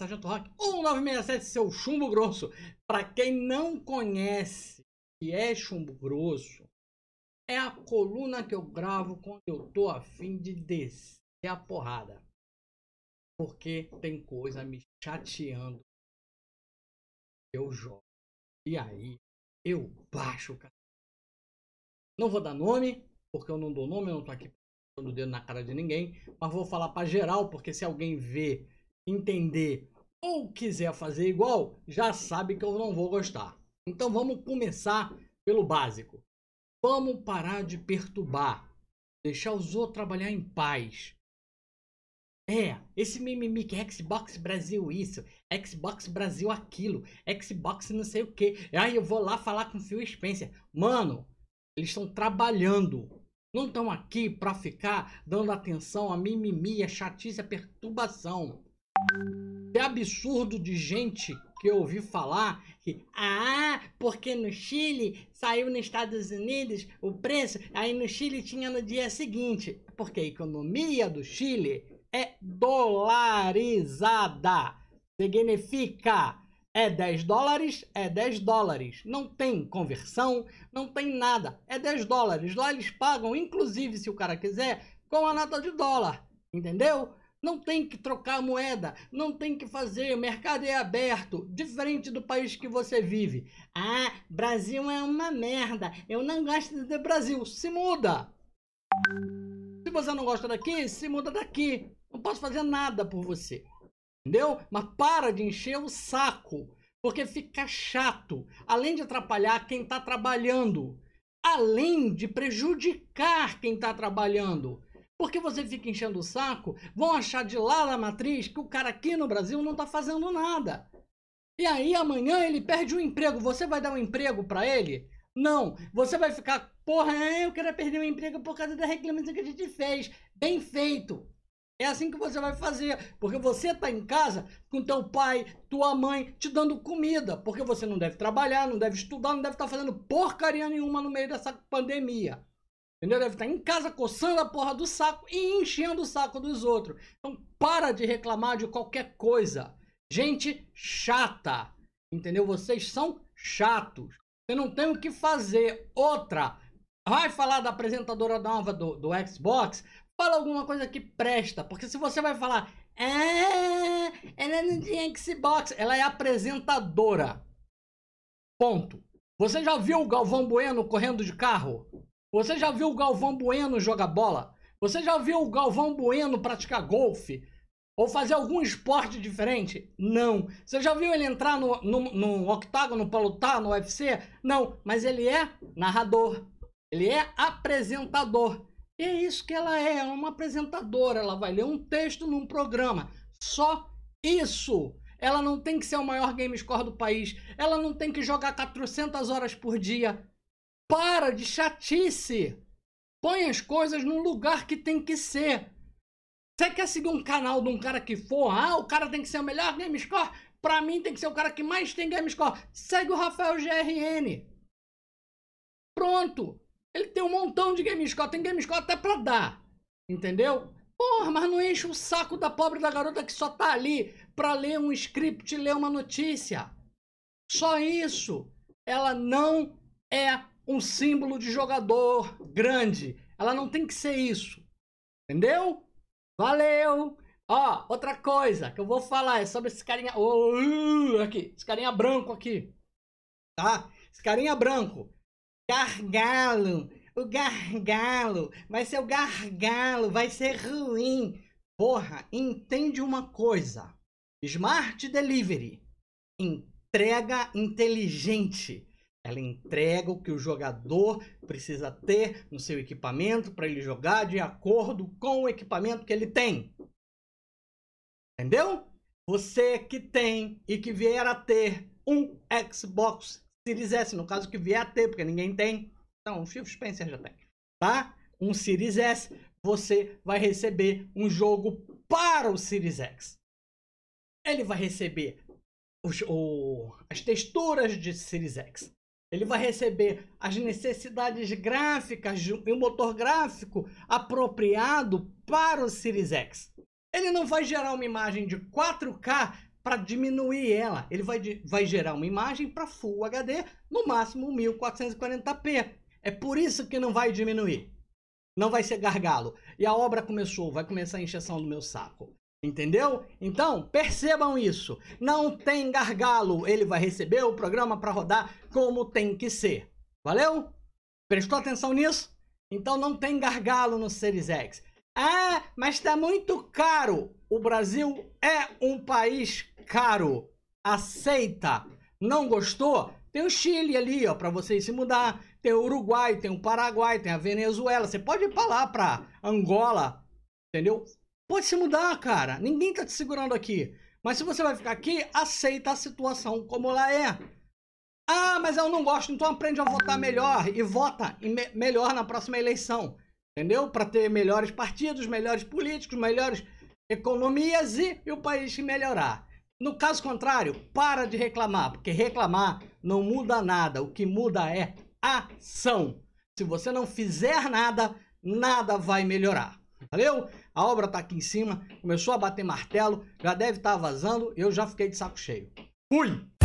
Sargento Rock 1967, seu chumbo grosso. Para quem não conhece que é chumbo grosso, é a coluna que eu gravo quando eu tô afim de descer a porrada. Porque tem coisa me chateando. Eu jogo. E aí eu baixo, cara. Não vou dar nome, porque eu não dou nome, eu não tô aqui dando o dedo na cara de ninguém, mas vou falar para geral, porque se alguém vê, entender ou quiser fazer igual, já sabe que eu não vou gostar. Então vamos começar pelo básico. Vamos parar de perturbar, deixar os outros trabalhar em paz. É, esse mimimi que é Xbox Brasil isso, Xbox Brasil aquilo, Xbox não sei o que. Aí eu vou lá falar com o Phil Spencer. Mano, eles estão trabalhando. Não estão aqui pra ficar dando atenção a mimimi, a chatice, a perturbação de absurdo de gente que eu ouvi falar que, ah, porque no Chile saiu nos Estados Unidos o preço, aí no Chile tinha no dia seguinte. Porque a economia do Chile é dolarizada. Significa é 10 dólares, é 10 dólares. Não tem conversão, não tem nada. É 10 dólares. Lá eles pagam, inclusive, se o cara quiser, com a nota de dólar. Entendeu? Não tem que trocar moeda, não tem que fazer, o mercado é aberto, diferente do país que você vive. Ah, Brasil é uma merda, eu não gosto de Brasil. Se muda! Se você não gosta daqui, se muda daqui. Não posso fazer nada por você. Entendeu? Mas para de encher o saco, porque fica chato, além de atrapalhar quem está trabalhando, além de prejudicar quem está trabalhando. Porque você fica enchendo o saco, vão achar de lá da matriz que o cara aqui no Brasil não está fazendo nada. E aí amanhã ele perde o emprego, você vai dar um emprego para ele? Não, você vai ficar, porra, eu quero perder o emprego por causa da reclamação que a gente fez. Bem feito. É assim que você vai fazer, porque você está em casa com teu pai, tua mãe te dando comida, porque você não deve trabalhar, não deve estudar, não deve estar tá fazendo porcaria nenhuma no meio dessa pandemia. Entendeu? Deve estar em casa coçando a porra do saco e enchendo o saco dos outros. Então para de reclamar de qualquer coisa. Gente chata. Entendeu? Vocês são chatos. Você não tem o que fazer. Outra. Vai falar da apresentadora nova do, do Xbox? Fala alguma coisa que presta. Porque se você vai falar. é ela não tinha Xbox. Ela é apresentadora. Ponto. Você já viu o Galvão Bueno correndo de carro? Você já viu o Galvão Bueno jogar bola? Você já viu o Galvão Bueno praticar golfe? Ou fazer algum esporte diferente? Não. Você já viu ele entrar no, no, no octágono para lutar no UFC? Não. Mas ele é narrador. Ele é apresentador. E é isso que ela é, ela é uma apresentadora. Ela vai ler um texto num programa. Só isso. Ela não tem que ser o maior game score do país. Ela não tem que jogar 400 horas por dia. Para de chatice. Põe as coisas no lugar que tem que ser. Você quer seguir um canal de um cara que for? Ah, o cara tem que ser o melhor game score? Pra mim tem que ser o cara que mais tem game score. Segue o Rafael GRN. Pronto. Ele tem um montão de game score. Tem game score até pra dar. Entendeu? Porra, mas não enche o saco da pobre da garota que só tá ali pra ler um script, ler uma notícia. Só isso. Ela não é um símbolo de jogador grande. Ela não tem que ser isso. Entendeu? Valeu! Ó, outra coisa que eu vou falar é sobre esse carinha. Oh, aqui, esse carinha branco aqui. Tá? Esse carinha branco. Gargalo. O gargalo. Vai ser o gargalo. Vai ser ruim. Porra, entende uma coisa. Smart Delivery. Entrega inteligente. Ela entrega o que o jogador precisa ter no seu equipamento para ele jogar de acordo com o equipamento que ele tem. Entendeu? Você que tem e que vier a ter um Xbox Series S, no caso que vier a ter, porque ninguém tem. Então, o Phil Spencer já tem, tá? Um Series S, você vai receber um jogo para o Series X. Ele vai receber os, o, as texturas de Series X. Ele vai receber as necessidades gráficas e um motor gráfico apropriado para o Series X. Ele não vai gerar uma imagem de 4K para diminuir ela. Ele vai, vai gerar uma imagem para Full HD, no máximo 1440p. É por isso que não vai diminuir. Não vai ser gargalo. E a obra começou, vai começar a injeção do meu saco. Entendeu? Então, percebam isso. Não tem gargalo. Ele vai receber o programa para rodar como tem que ser. Valeu? Prestou atenção nisso? Então não tem gargalo no Series X. Ah, mas está muito caro. O Brasil é um país caro. Aceita. Não gostou? Tem o Chile ali, ó, para vocês se mudar. Tem o Uruguai, tem o Paraguai, tem a Venezuela. Você pode ir para lá, para Angola, entendeu? Pode se mudar, cara. Ninguém tá te segurando aqui. Mas se você vai ficar aqui, aceita a situação como ela é. Ah, mas eu não gosto, então aprende a votar melhor e vota me melhor na próxima eleição. Entendeu? Para ter melhores partidos, melhores políticos, melhores economias e, e o país melhorar. No caso contrário, para de reclamar, porque reclamar não muda nada. O que muda é ação. Se você não fizer nada, nada vai melhorar. Valeu? A obra tá aqui em cima, começou a bater martelo, já deve estar tá vazando, eu já fiquei de saco cheio. Fui!